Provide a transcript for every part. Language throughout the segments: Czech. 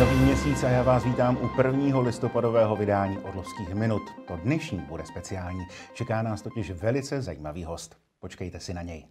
nový měsíc a já vás vítám u prvního listopadového vydání Orlovských minut. To dnešní bude speciální. Čeká nás totiž velice zajímavý host. Počkejte si na něj.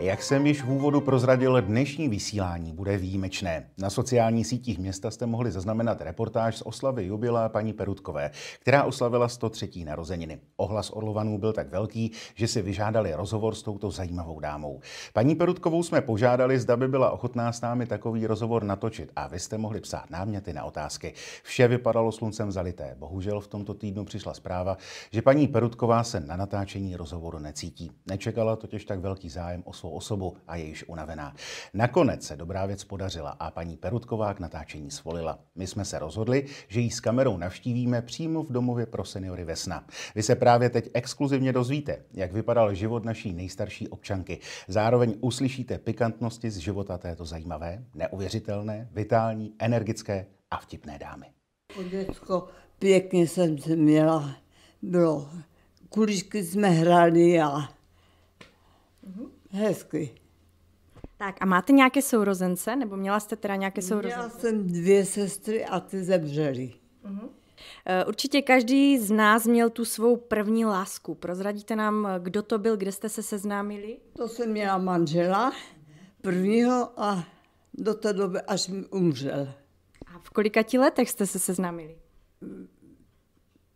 Jak jsem již v úvodu prozradil, dnešní vysílání bude výjimečné. Na sociálních sítích města jste mohli zaznamenat reportáž z oslavy jubilea paní Perutkové, která oslavila 103. narozeniny. Ohlas Orlovanů byl tak velký, že si vyžádali rozhovor s touto zajímavou dámou. Paní Perutkovou jsme požádali, zda by byla ochotná s námi takový rozhovor natočit a vy jste mohli psát náměty na otázky. Vše vypadalo sluncem zalité. Bohužel v tomto týdnu přišla zpráva, že paní Perutková se na natáčení rozhovoru necítí. Nečekala totiž tak velký zájem zájem o svou osobu a je již unavená. Nakonec se dobrá věc podařila a paní Perutková k natáčení svolila. My jsme se rozhodli, že ji s kamerou navštívíme přímo v domově pro seniory Vesna. Vy se právě teď exkluzivně dozvíte, jak vypadal život naší nejstarší občanky. Zároveň uslyšíte pikantnosti z života této zajímavé, neuvěřitelné, vitální, energické a vtipné dámy. Děcko, pěkně jsem se měla. Bylo, kuličky jsme hráli a mhm. Hezky. Tak a máte nějaké sourozence, nebo měla jste teda nějaké sourozence? Měla jsem dvě sestry a ty zemřely. Uh-huh. Určitě každý z nás měl tu svou první lásku. Prozradíte nám, kdo to byl, kde jste se seznámili? To jsem měla manžela prvního a do té doby, až mi umřel. A v kolika ti letech jste se seznámili?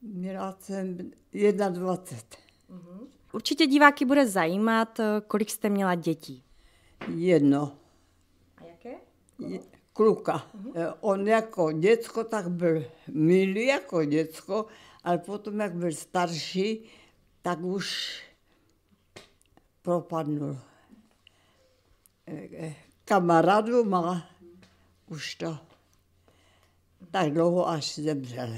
Měla jsem 21. Uh-huh. Určitě diváky bude zajímat, eh, kolik jste měla dětí. Jedno. A jaké? Je, kluka. Uh-huh. On jako děcko tak byl milý jako děcko, ale potom, jak byl starší, tak už propadnul. Eh, Kamarádu má už to tak dlouho, až zemřel.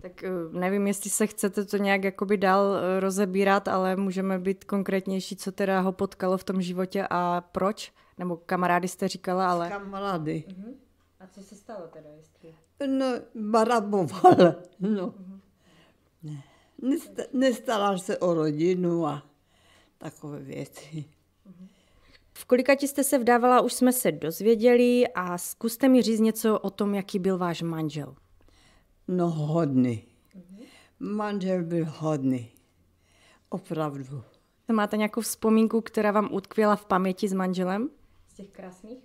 Tak eh, nevím, jestli se chcete to nějak jakoby dál eh, rozebírat, ale můžeme být konkrétnější, co teda ho potkalo v tom životě a proč? Nebo kamarády jste říkala, ale... Kamarády. Uh-huh. A co se stalo teda, jestli... No, baraboval, no. Uh-huh. Ne. Nesta- nestala se o rodinu a takové věci. Mhm. V kolikati jste se vdávala, už jsme se dozvěděli a zkuste mi říct něco o tom, jaký byl váš manžel. No hodný. Manžel byl hodný. Opravdu. Máte nějakou vzpomínku, která vám utkvěla v paměti s manželem? Z těch krásných?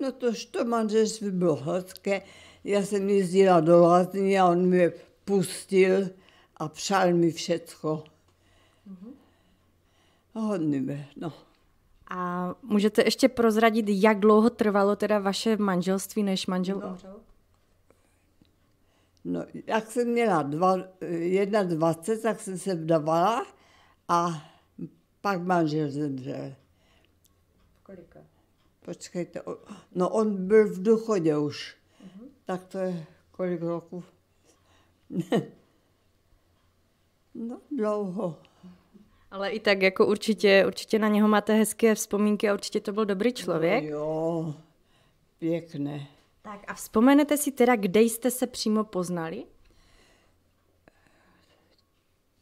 No to, to manželství bylo hladké. Já jsem jezdila do Lázní a on mě pustil a přál mi všecko. Mm-hmm. Hodný byl, no. A můžete ještě prozradit, jak dlouho trvalo teda vaše manželství, než manžel no. umřel? No, jak jsem měla dva, 21, tak jsem se vdavala a pak manžel zemřel. Kolika? Počkejte, no on byl v důchodě už. Uh-huh. Tak to je kolik roku? no, dlouho. Ale i tak jako určitě, určitě na něho máte hezké vzpomínky a určitě to byl dobrý no člověk. No, jo, pěkné. Tak a vzpomenete si teda, kde jste se přímo poznali?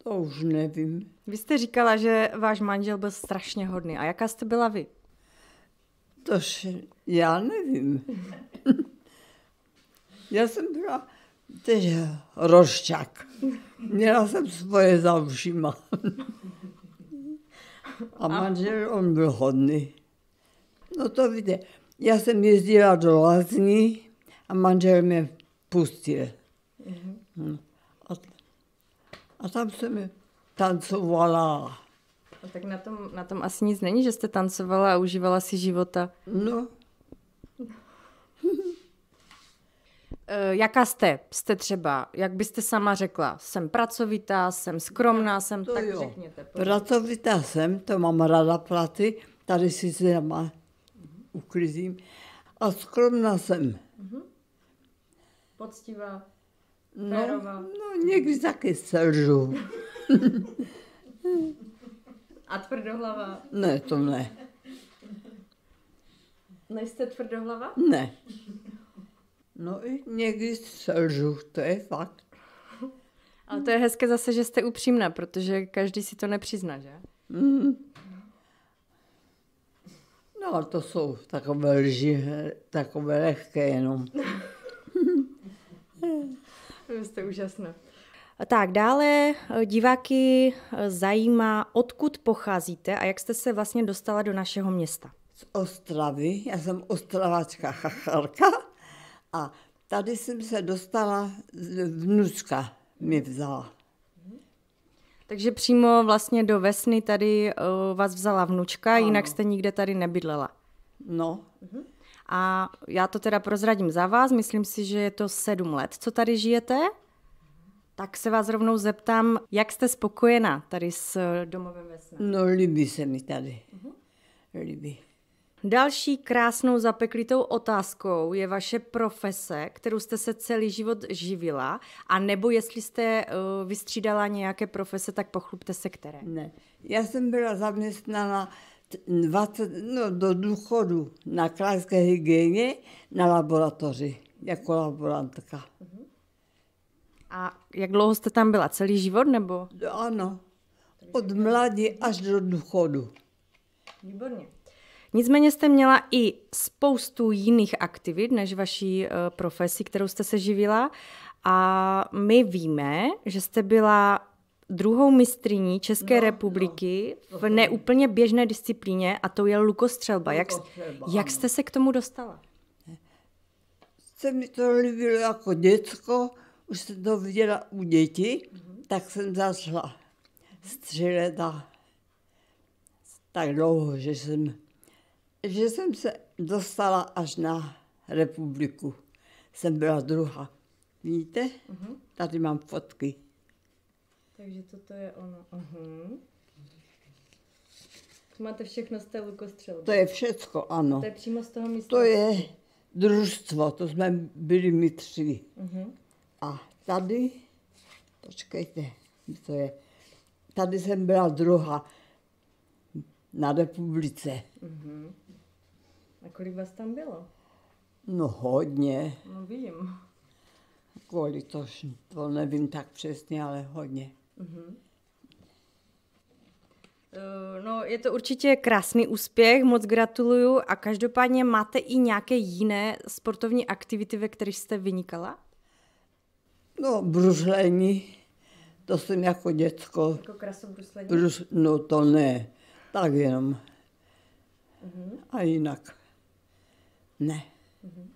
To už nevím. Vy jste říkala, že váš manžel byl strašně hodný. A jaká jste byla vy? Tož já nevím. já jsem byla teď rošťák. Měla jsem svoje za ušima. A manžel, on byl hodný. No to víte, já jsem jezdila do lázní a manžel mě pustil. Mm-hmm. A, a tam jsem tancovala. A tak na tom, na tom asi nic není, že jste tancovala a užívala si života. No. E, jaká jste? Jste třeba, jak byste sama řekla, jsem pracovitá, jsem skromná, no, jsem, to tak jo. řekněte. Pracovitá jsem, to mám ráda platy, tady si má uklizím. A skromná jsem. Mm-hmm. Poctivá, no, férová. No, no někdy taky selžu. A tvrdohlava? Ne, to ne. Nejste tvrdohlava? Ne. No i někdy selžu, to je fakt. Ale to je hezké zase, že jste upřímná, protože každý si to nepřizná, že? Mm. No, to jsou takové lži, takové lehké jenom. Vy jste úžasná. Tak dále diváky eh, zajímá, odkud pocházíte a jak jste se vlastně dostala do našeho města. Z Ostravy, já jsem ostraváčka chacharka a tady jsem se dostala, vnučka mi vzala. Takže přímo vlastně do Vesny tady uh, vás vzala vnučka, ano. jinak jste nikde tady nebydlela. No. Uh-huh. A já to teda prozradím za vás, myslím si, že je to sedm let, co tady žijete. Tak se vás rovnou zeptám, jak jste spokojena tady s eh, domovem Vesna? No, líbí se mi tady. Uh-huh. Líbí. Další krásnou zapeklitou otázkou je vaše profese, kterou jste se celý život živila, a nebo jestli jste eh, vystřídala nějaké profese, tak pochlubte se které. Ne, já jsem byla zaměstnána 20, no, do důchodu na krajské hygieně na laboratoři, jako laborantka. A jak dlouho jste tam byla? Celý život nebo? Ano, od mladí až do důchodu. Výborně. Nicméně jste měla i spoustu jiných aktivit než vaší eh, profesi, kterou jste se živila. A my víme, že jste byla druhou mistriní České no, no. republiky no, v neúplně běžné disciplíně a to je lukostřelba. Jak, lukostřelba, jak jste se k tomu dostala? Se mi to líbilo jako děcko, už jsem to viděla u dětí, mm-hmm. tak jsem začala střílet a tak dlouho, že jsem že jsem se dostala až na republiku. Jsem byla druhá. Vidíte? Uh-huh. Tady mám fotky. Takže toto je ono. Uh-huh. Máte všechno z té lukostřelby? To je všecko, ano. To je přímo z toho místa? To je družstvo, to jsme byli my tři. Uh-huh. A tady, počkejte, to je, tady jsem byla druhá na republice. Uh-huh. A kolik vás tam bylo? No hodně. No vím. Kolik to, to nevím tak přesně, ale hodně. Mm-hmm. No, je to určitě krásný úspěch, moc gratuluju a každopádně máte i nějaké jiné sportovní aktivity, ve kterých jste vynikala? No, bruslení, to jsem jako děcko. Jako krasobruslení? Brus, no to ne, tak jenom. Uh-huh. A jinak. Ne. Mhm.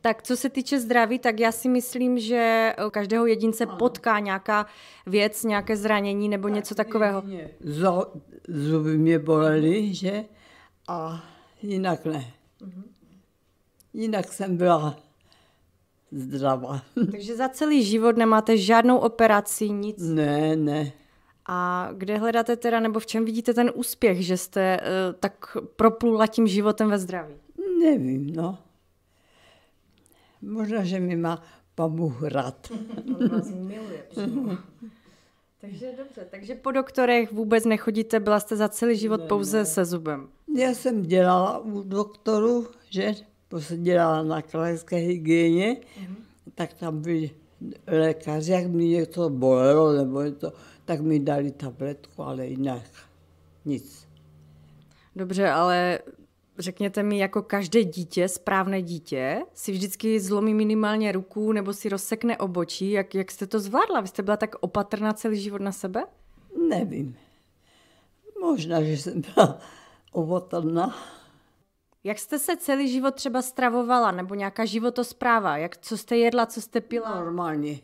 Tak co se týče zdraví, tak já si myslím, že eh, každého jedince ano. potká nějaká věc, nějaké zranění nebo tak něco takového. zo, zuby mě bolely, že? A jinak ne. Mhm. Jinak jsem byla zdravá. Takže za celý život nemáte žádnou operaci, nic? Ne, ne. A kde hledáte teda, nebo v čem vidíte ten úspěch, že jste uh, tak proplula tím životem ve zdraví? Nevím, no. Možná, že mi má pan Bůh rád. On vás miluje takže dobře, takže po doktorech vůbec nechodíte, byla jste za celý život ne, pouze ne. se zubem. Já jsem dělala u doktoru, že? Prostě dělala na krajské hygieně, mm. tak tam byli lékaři, jak mi něco bolelo nebo to, tak mi dali tabletku, ale jinak nic. Dobře, ale řekněte mi, jako každé dítě, správné dítě, si vždycky zlomí minimálně ruku nebo si rozsekne obočí. Jak, jak jste to zvládla? Vy jste byla tak opatrná celý život na sebe? Nevím. Možná, že jsem byla opatrná. Jak jste se celý život třeba stravovala, nebo nějaká životospráva? Jak, co jste jedla, co jste pila? Normálně.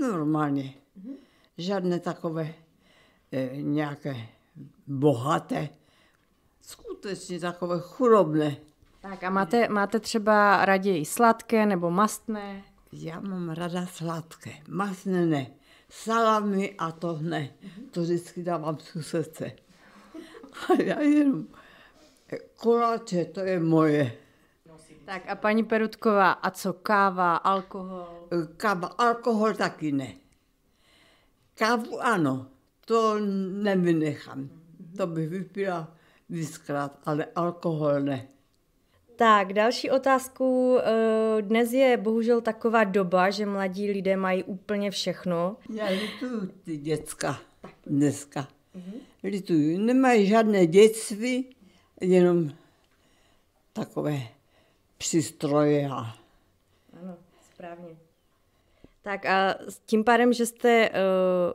Normálně. Mhm. Žádné takové e, nějaké bohaté skutečně takové chorobné. Tak a máte, máte třeba raději sladké nebo mastné? Já mám rada sladké, mastné ne. Salami a to ne. To vždycky dávám susedce. A já jenom eh, koláče, to je moje. Tak a paní Perutková, a co káva, alkohol? Eh, káva, alkohol taky ne. Kávu ano, to nevynechám. To bych vypila víckrát, ale alkohol ne. Tak, další otázku. Eh, dnes je bohužel taková doba, že mladí lidé mají úplně všechno. Já lituju ty děcka dneska. Mm-hmm. Lituju. Nemají žádné dětství, jenom takové přístroje. A... Ano, správně. Tak a tím pádem, že jste uh,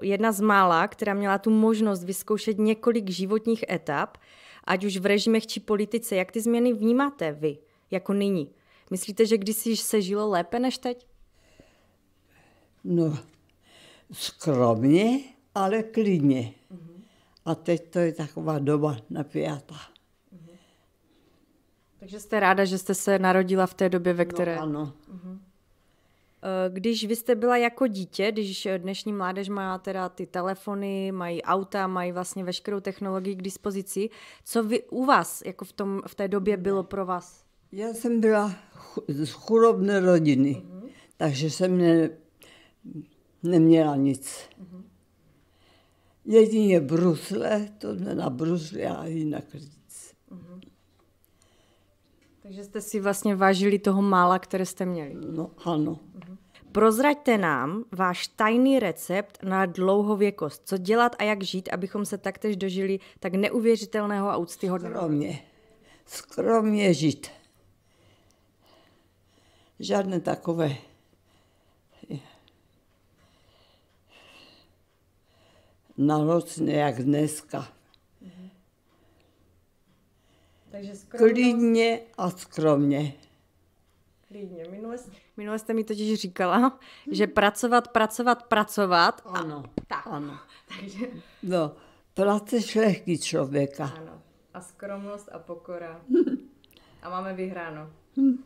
jedna z mála, která měla tu možnost vyzkoušet několik životních etap, uh, ať už v režimech či politice. Jak ty změny vnímáte vy, jako nyní? Myslíte, že kdysi se žilo lépe než teď? No, skromně, ale klidně. Uh-huh. A teď to je taková doba napjatá. Uh-huh. Takže jste ráda, že jste se narodila v té době, ve no, které... No, ano. Uh-huh. Eh, když vy jste byla jako dítě, když eh, dnešní mládež má teda ty telefony, mají auta, mají vlastně veškerou technologii k dispozici, co vy, u vás jako v, tom, v té době bylo pro vás? Já jsem byla z chudobné rodiny, Uh-huh. takže jsem ne, neměla nic. Uh-huh. Jedině brusle, to na brusle a jinak takže jste si vlastně vážili toho mála, které jste měli. No ano. Prozraďte nám váš tajný recept na dlouhověkost. Co dělat a jak žít, abychom se taktež dožili tak neuvěřitelného a úctyhodného. Skromně. Skromně žít. Žádné takové nalocné jak dneska. Takže skromnost... Klidně a skromně. Klidně. Minule, minule jste mi totiž říkala, že pracovat, pracovat, pracovat. Ano. A, tak. Ano. Takže... No, práce šlechtí člověka. Ano. A skromnost a pokora. A máme vyhráno. Hm.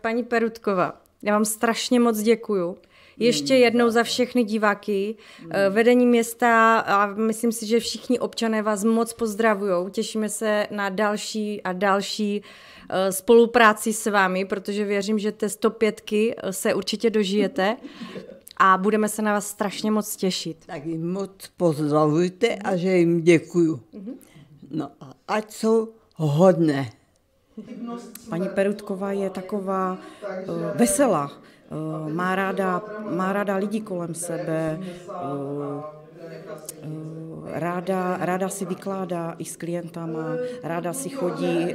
Paní Perutková, já vám strašně moc děkuju. Ještě hmm. jednou za všechny diváky, eh, hmm. vedení města a myslím si, že všichni občané vás moc pozdravují. Těšíme se na další a další eh, spolupráci s vámi, protože věřím, že te eh, 105 se určitě dožijete a budeme se na vás strašně moc těšit. Tak jim moc pozdravujte a že jim děkuju. Mhm. No a ať jsou hodné. Paní Perutková je taková uh, veselá. Eh, má ráda, má ráda lidi kolem sebe, eh, eh, ráda, ráda si vykládá i s klientama, ráda si chodí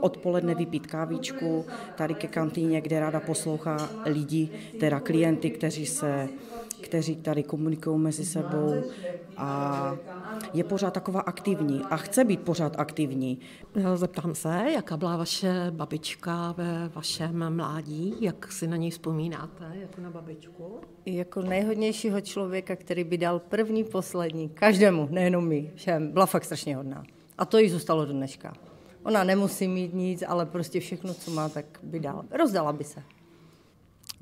odpoledne vypít kávičku tady ke kantýně, kde ráda poslouchá lidi, teda klienty, kteří se kteří tady komunikují mezi sebou a je pořád taková aktivní a chce být pořád aktivní. Eh, zeptám se, jaká byla vaše babička ve vašem mládí, jak si na něj vzpomínáte, jako na babičku? Jako nejhodnějšího člověka, který by dal první, poslední, každému, nejenom mi, všem, byla fakt strašně hodná. A to jí zůstalo do dneška. Ona nemusí mít nic, ale prostě všechno, co má, tak by dala. Rozdala by se.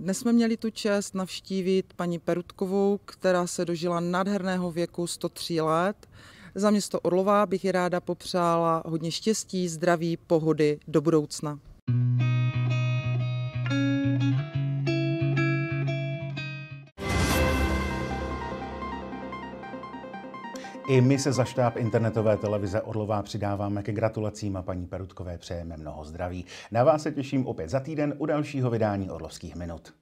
Dnes jsme měli tu čest navštívit paní Perutkovou, která se dožila nádherného věku 103 let. Za město Orlová bych ji ráda popřála hodně štěstí, zdraví, pohody do budoucna. I my se za štáb internetové televize Orlová přidáváme ke gratulacím a paní Perutkové přejeme mnoho zdraví. Na vás se těším opět za týden u dalšího vydání Orlovských minut.